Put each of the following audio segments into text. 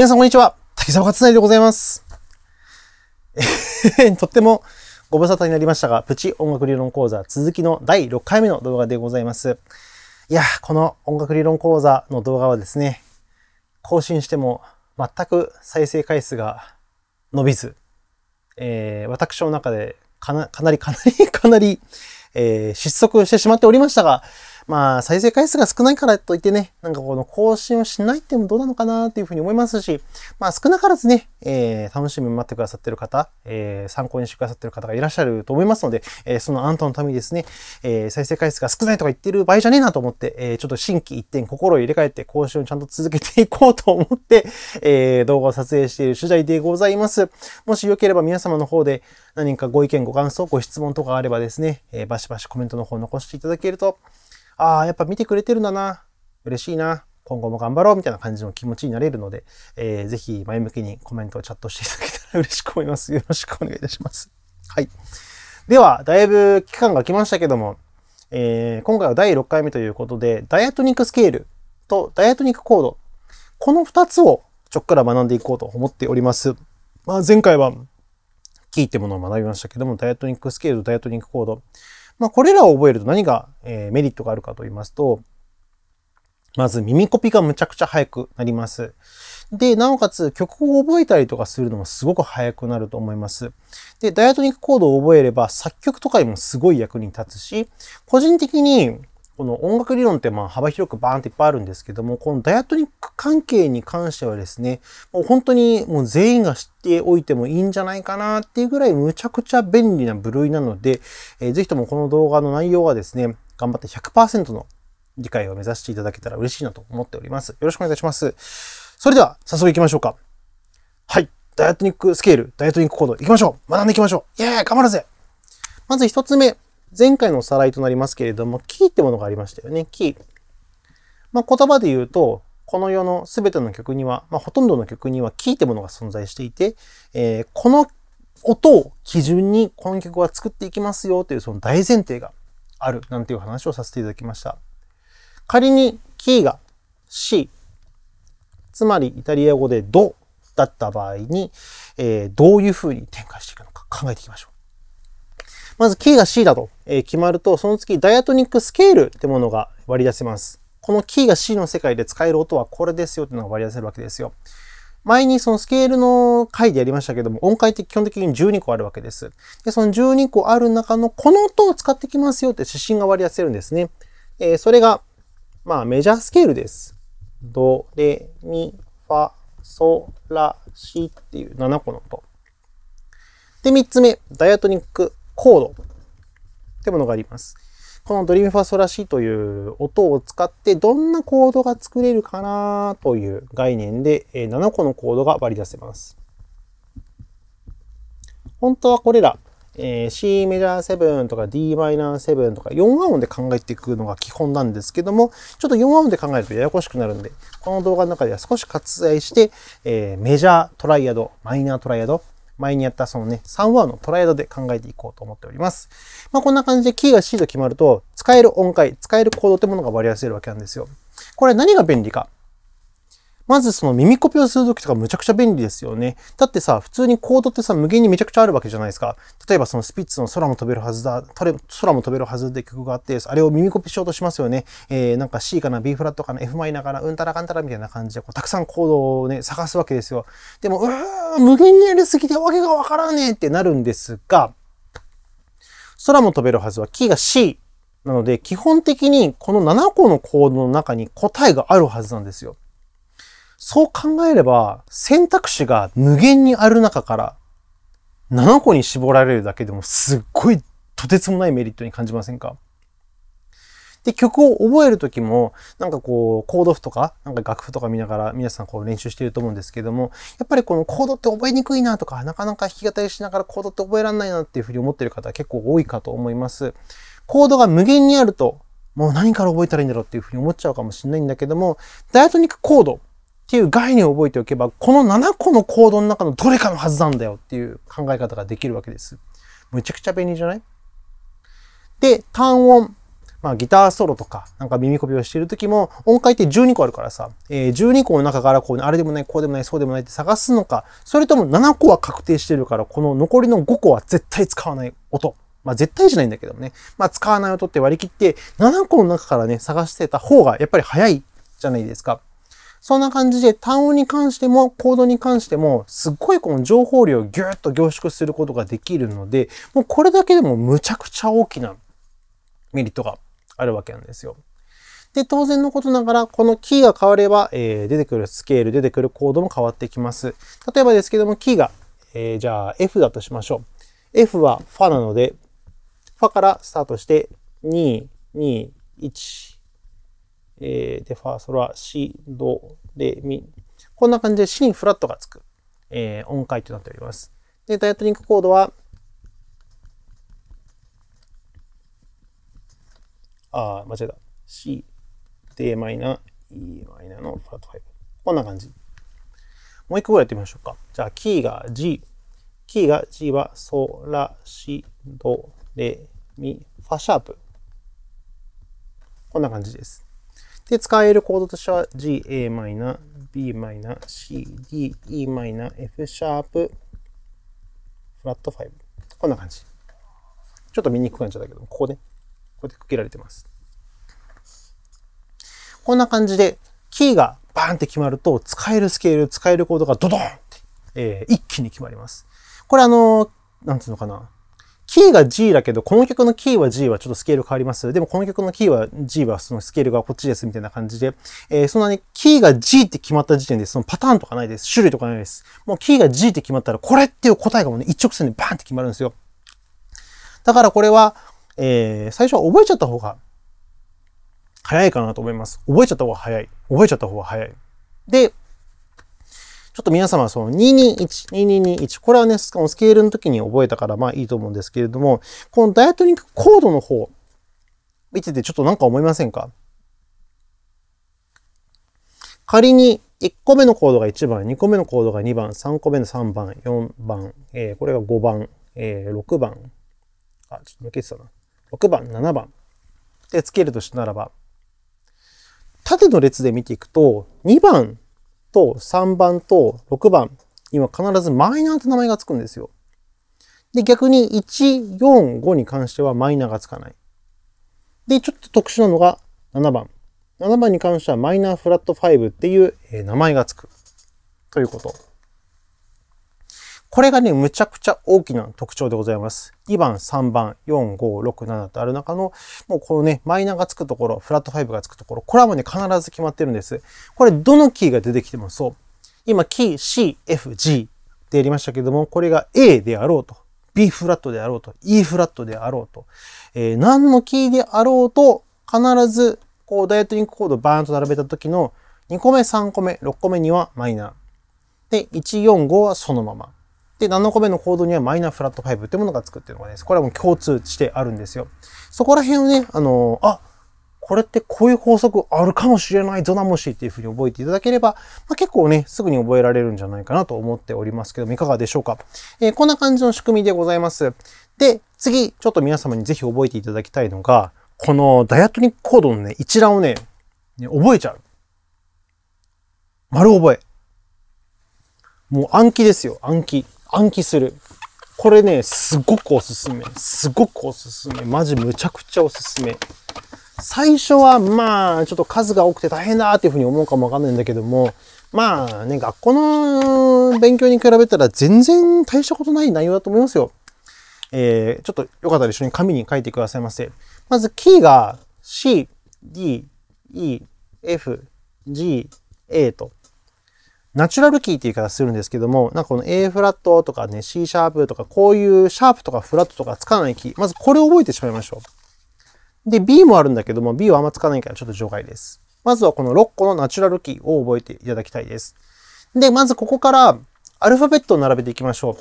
皆さんこんにちは。滝沢勝成でございます。とってもご無沙汰になりましたが、プチ音楽理論講座続きの第6回目の動画でございます。いや、この音楽理論講座の動画はですね、更新しても全く再生回数が伸びず、えー、私の中でかなりかなりかなり、えー、失速してしまっておりましたが、まあ、再生回数が少ないからといってね、なんかこの更新をしないってもどうなのかなっていうふうに思いますし、まあ少なからずね、えー、楽しみに待ってくださってる方、えー、参考にしてくださってる方がいらっしゃると思いますので、えー、そのあんたのためにですね、えー、再生回数が少ないとか言ってる場合じゃねえなと思って、えー、ちょっと心機一転、心を入れ替えて更新をちゃんと続けていこうと思って、えー、動画を撮影している取材でございます。もしよければ皆様の方で何かご意見、ご感想、ご質問とかあればですね、えー、バシバシコメントの方残していただけると、ああ、やっぱ見てくれてるんだな。嬉しいな。今後も頑張ろうみたいな感じの気持ちになれるので、えー、ぜひ前向きにコメントをチャットしていただけたら 嬉しく思います。よろしくお願いいたします。はい。では、だいぶ期間が来ましたけども、えー、今回は第6回目ということで、ダイエトニックスケールとダイエトニックコード、この2つをちょっから学んでいこうと思っております。まあ、前回は、キーってものを学びましたけども、ダイエトニックスケールとダイエトニックコード。まあ、これらを覚えると何が、えー、メリットがあるかと言いますと、まず耳コピがむちゃくちゃ速くなります。で、なおかつ曲を覚えたりとかするのもすごく速くなると思います。で、ダイアトニックコードを覚えれば作曲とかにもすごい役に立つし、個人的にこの音楽理論ってまあ幅広くバーンっていっぱいあるんですけども、このダイアトニック関係に関してはですね、もう本当にもう全員が知っておいてもいいんじゃないかなっていうぐらいむちゃくちゃ便利な部類なので、えー、ぜひともこの動画の内容はですね、頑張って100%の理解を目指していただけたら嬉しいなと思っております。よろしくお願いいたします。それでは早速行きましょうか。はい。ダイアトニックスケール、ダイアトニックコード行きましょう学んでいきましょうイェーイ頑張るぜまず一つ目。前回のおさらいとなりますけれども、キーってものがありましたよね、キー。まあ、言葉で言うと、この世の全ての曲には、まあ、ほとんどの曲にはキーってものが存在していて、えー、この音を基準にこの曲は作っていきますよというその大前提があるなんていう話をさせていただきました。仮にキーが C、つまりイタリア語でドだった場合に、えー、どういうふうに展開していくのか考えていきましょう。まずキーが C だと、え決まると、その次ダイアトニックスケールってものが割り出せます。このキーが C の世界で使える音はこれですよっていうのが割り出せるわけですよ。前にそのスケールの回でやりましたけども、音階って基本的に12個あるわけです。で、その12個ある中のこの音を使ってきますよって指針が割り出せるんですね。えー、それが、まあ、メジャースケールです。ド、レ、ミ、ファ、ソ、ラ、シっていう7個の音。で、3つ目、ダイアトニックコードってものがあります。このドリームファストらしいという音を使ってどんなコードが作れるかなという概念で7個のコードが割り出せます。本当はこれら、え C メジャー7とか d マイナー7とか4和音で考えていくのが基本なんですけどもちょっと4和音で考えるとややこしくなるんでこの動画の中では少し割愛して、えメジャートライアドマイナートライアド前にやったそのね、3話のトライアドで考えていこうと思っております。まあ、こんな感じでキーが C と決まると、使える音階、使えるコードってものが割り当せるわけなんですよ。これ何が便利か。まずその耳コピをするときとかむちゃくちゃ便利ですよね。だってさ、普通にコードってさ、無限にめちゃくちゃあるわけじゃないですか。例えばそのスピッツの空も飛べるはずだ、空も飛べるはずで曲があって、あれを耳コピしようとしますよね。えー、なんか C かな、B フラットかな、F マイナーかな、うんたらかんたらみたいな感じで、こう、たくさんコードをね、探すわけですよ。でも、うーん、無限にやりすぎてわけがわからねえってなるんですが、空も飛べるはずはキーが C なので、基本的にこの7個のコードの中に答えがあるはずなんですよ。そう考えれば、選択肢が無限にある中から、7個に絞られるだけでもすっごいとてつもないメリットに感じませんかで、曲を覚える時も、なんかこう、コード譜とか、なんか楽譜とか見ながら皆さんこう練習していると思うんですけども、やっぱりこのコードって覚えにくいなとか、なかなか弾き語りしながらコードって覚えられないなっていうふうに思ってる方結構多いかと思います。コードが無限にあると、もう何から覚えたらいいんだろうっていうふうに思っちゃうかもしれないんだけども、ダイアトニックコードっていう概念を覚えておけば、この7個のコードの中のどれかのはずなんだよっていう考え方ができるわけです。むちゃくちゃ便利じゃないで、単音。まあ、ギターソロとか、なんか耳コピをしている時も、音階って12個あるからさ、えー、12個の中からこう、あれでもない、こうでもない、そうでもないって探すのか、それとも7個は確定してるから、この残りの5個は絶対使わない音。まあ、絶対じゃないんだけどね。まあ、使わない音って割り切って、7個の中からね、探してた方がやっぱり早いじゃないですか。そんな感じで単音に関してもコードに関してもすっごいこの情報量をギュッと凝縮することができるのでもうこれだけでもむちゃくちゃ大きなメリットがあるわけなんですよ。で、当然のことながら、このキーが変われば、えー、出てくるスケール、出てくるコードも変わってきます。例えばですけども、キーが、えー、じゃあ F だとしましょう。F はファなので、ファからスタートして、2、2、1、えー、で、ファー、ソラ、シ、ド、レ、ミ。こんな感じでシンフラットがつく、えー、音階となっております。で、ダイアトリンクコードは、あ、間違えた。C、d マイナー、e マイナーのフラット5。こんな感じ。もう一個ぐらいやってみましょうか。じゃあ、キーが G。キーが G は、ソ、ラ、シ、ド、レ、ミ、ファシャープ。こんな感じです。で、使えるコードとしては G、A マイナ、B マイナ、C、D、E マイナ、F シャープ、フラット5。こんな感じ。ちょっと見にくくなっちゃったけど、ここね、こうやって区切られてます。こんな感じで、キーがバーンって決まると、使えるスケール、使えるコードがドドンって、えー、一気に決まります。これあのー、なんつうのかな。キーが G だけど、この曲のキーは G はちょっとスケール変わります。でもこの曲のキーは G はそのスケールがこっちですみたいな感じで、えー、そんなにキーが G って決まった時点でそのパターンとかないです。種類とかないです。もうキーが G って決まったら、これっていう答えがもうね、一直線でバーンって決まるんですよ。だからこれは、えー、最初は覚えちゃった方が早いかなと思います。覚えちゃった方が早い。覚えちゃった方が早い。で、ちょっと皆様、その221、2221、これはね、スケールの時に覚えたから、まあいいと思うんですけれども、このダイアトニックコードの方、見ててちょっとなんか思いませんか仮に1個目のコードが1番、2個目のコードが2番、3個目の3番、4番、えー、これが5番、えー、6番、あ、ちょっと抜けてたな。6番、7番で付けるとしたならば、縦の列で見ていくと、2番と3番と6番には必ずマイナーって名前がつくんですよ。で、逆に1、4、5に関してはマイナーがつかない。で、ちょっと特殊なのが7番。7番に関してはマイナーフラット5っていう名前がつくということ。これがね、むちゃくちゃ大きな特徴でございます。2番、3番、4、5、6、7とある中の、もうこのね、マイナーがつくところ、フラット5がつくところ、これはもうね、必ず決まってるんです。これ、どのキーが出てきてもそう。今、キー、C、F、G ってやりましたけども、これが A であろうと、B フラットであろうと、E フラットであろうと、えー、何のキーであろうと、必ず、こう、ダイエットリンクコードをバーンと並べた時の、2個目、3個目、6個目にはマイナー。で、1、4、5はそのまま。で、7個目のコードにはマイナーフラット5ってものがつくっていうのがね、これはもう共通してあるんですよ。そこら辺をね、あのー、あ、これってこういう法則あるかもしれないぞなもしっていうふうに覚えていただければ、まあ、結構ね、すぐに覚えられるんじゃないかなと思っておりますけども、いかがでしょうか。えー、こんな感じの仕組みでございます。で、次、ちょっと皆様にぜひ覚えていただきたいのが、このダイアトニックコードのね、一覧をね、ね覚えちゃう。丸覚え。もう暗記ですよ、暗記。暗記する。これね、すごくおすすめ。すごくおすすめ。マジむちゃくちゃおすすめ。最初は、まあ、ちょっと数が多くて大変だっていうふうに思うかもわかんないんだけども、まあね、学校の勉強に比べたら全然大したことない内容だと思いますよ。えー、ちょっとよかったら一緒に紙に書いてくださいませ。まず、キーが C、D、E、F、G、A とナチュラルキーって言い方するんですけども、なんかこの A フラットとかね、C シャープとか、こういうシャープとかフラットとかつかないキー。まずこれを覚えてしまいましょう。で、B もあるんだけども、B はあんまつかないからちょっと除外です。まずはこの6個のナチュラルキーを覚えていただきたいです。で、まずここからアルファベットを並べていきましょう。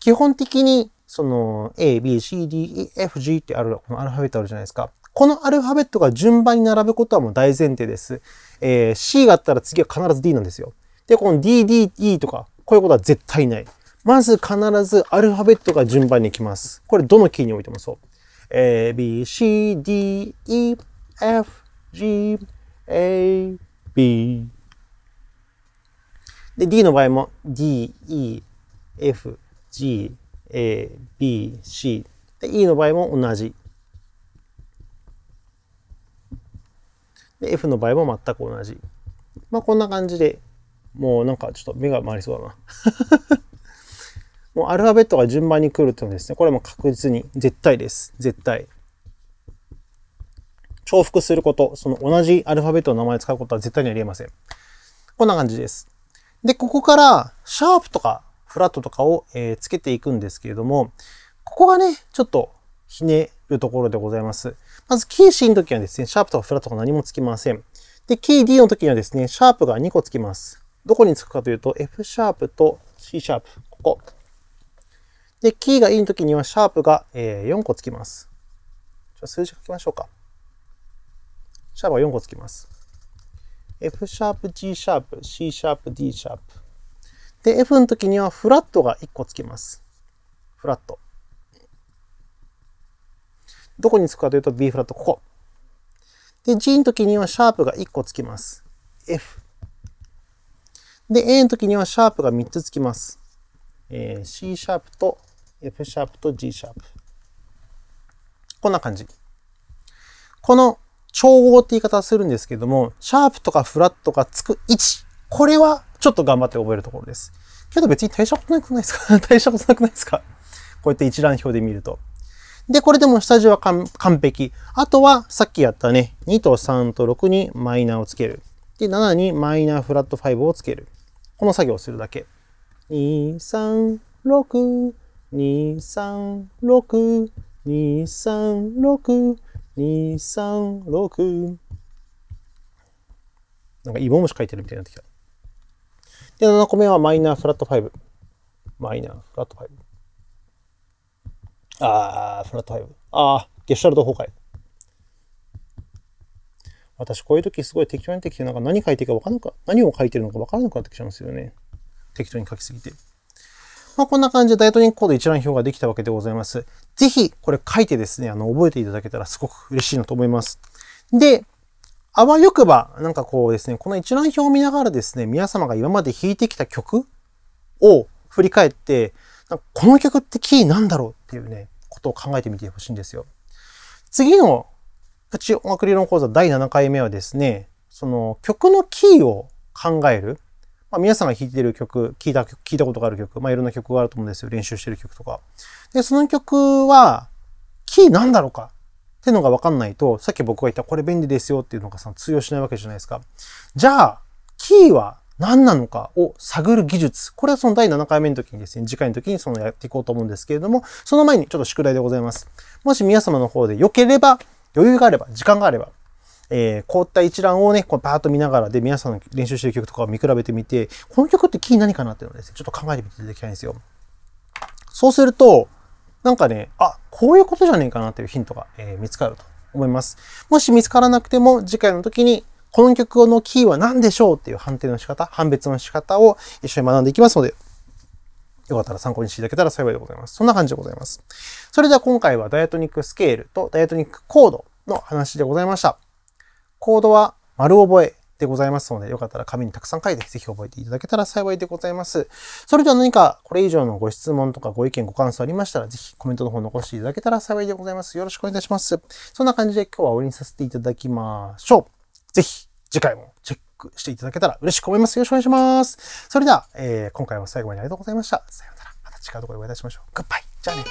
基本的に、その A、B、C、D、E、F、G ってある、このアルファベットあるじゃないですか。このアルファベットが順番に並ぶことはもう大前提です。えー、C があったら次は必ず D なんですよ。で、この DDE とか、こういうことは絶対ない。まず必ずアルファベットが順番に来ます。これどのキーにおいてもそう。A, B, C, D, E, F, G, A, B。で、D の場合も D, E, F, G, A, B, C。で、E の場合も同じ。で、F の場合も全く同じ。まあ、こんな感じでもうなんかちょっと目が回りそうだな。もうアルファベットが順番に来るってのですね、これも確実に絶対です。絶対。重複すること、その同じアルファベットの名前を使うことは絶対にありえません。こんな感じです。で、ここから、シャープとか、フラットとかを、えー、つけていくんですけれども、ここがね、ちょっとひねるところでございます。まず、キー C の時はですね、シャープとかフラットとか何もつきません。で、キー D の時にはですね、シャープが2個つきます。どこにつくかというと、F シャープと C シャープ、ここ。で、キーがいい時にはシャープが、え4個つきます。じゃ数字書きましょうか。シャープは4個つきます。F シャープ、G シャープ、C シャープ、D シャープ。で、F の時にはフラットが1個つきます。フラット。どこにつくかというと B フラット、ここ。で、G の時にはシャープが1個つきます。F、で、A の時にはシャープが3つつきます。えー、C シャープと F シャープと G シャープ。こんな感じ。この調合って言い方するんですけども、シャープとかフラットがつく位置。これはちょっと頑張って覚えるところです。けど別に大したことなくないですか 大したことなくないですかこうやって一覧表で見ると。で、これでも下地は完璧。あとはさっきやったね、2と3と6にマイナーをつける。で、7にマイナーフラット5をつける。この作業をするだけ。236、236、236、236。なんかイボムシ書いてるみたいになってきた。で、7個目はマイナーフラットブ。マイナーフラットブ。あー、フラットブ。あー、ゲシュタルト崩壊。私こういう時すごい適当に適当てなんか何書いていいか分からなく、何を書いてるのか分からなくなってきちゃうんですよね。適当に書きすぎて。まあ、こんな感じでダイエトニックコード一覧表ができたわけでございます。ぜひこれ書いてですね、あの、覚えていただけたらすごく嬉しいなと思います。で、あわよくば、なんかこうですね、この一覧表を見ながらですね、皆様が今まで弾いてきた曲を振り返って、この曲ってキーなんだろうっていうね、ことを考えてみてほしいんですよ。次のプチ音楽理論講座第7回目はですね、その曲のキーを考える。まあ、皆さんが弾いてる曲、聴いた曲、聞いたことがある曲、まあ、いろんな曲があると思うんですよ。練習してる曲とか。で、その曲は、キーなんだろうかってのがわかんないと、さっき僕が言ったこれ便利ですよっていうのがさ通用しないわけじゃないですか。じゃあ、キーは何なのかを探る技術。これはその第7回目の時にですね、次回の時にそのやっていこうと思うんですけれども、その前にちょっと宿題でございます。もし皆様の方で良ければ、余裕があれば、時間があれば、えー、こういった一覧をね、こうパーッと見ながらで、皆さんの練習してる曲とかを見比べてみて、この曲ってキー何かなっていうのをですね、ちょっと考えてみていただきたいんですよ。そうすると、なんかね、あ、こういうことじゃねえかなっていうヒントが、えー、見つかると思います。もし見つからなくても、次回の時に、この曲のキーは何でしょうっていう判定の仕方、判別の仕方を一緒に学んでいきますので、よかったら参考にしていただけたら幸いでございます。そんな感じでございます。それでは今回はダイアトニックスケールとダイアトニックコードの話でございました。コードは丸覚えでございますので、よかったら紙にたくさん書いて、ぜひ覚えていただけたら幸いでございます。それでは何かこれ以上のご質問とかご意見、ご感想ありましたら、ぜひコメントの方残していただけたら幸いでございます。よろしくお願いいたします。そんな感じで今日は終わりにさせていただきましょう。ぜひ次回もチェッククしていただけたら嬉しく思います。よろしくお願いします。それでは、えー、今回は最後までありがとうございました。さようなら。また違うところでお会いいたしましょう。グッバイ。じゃあね。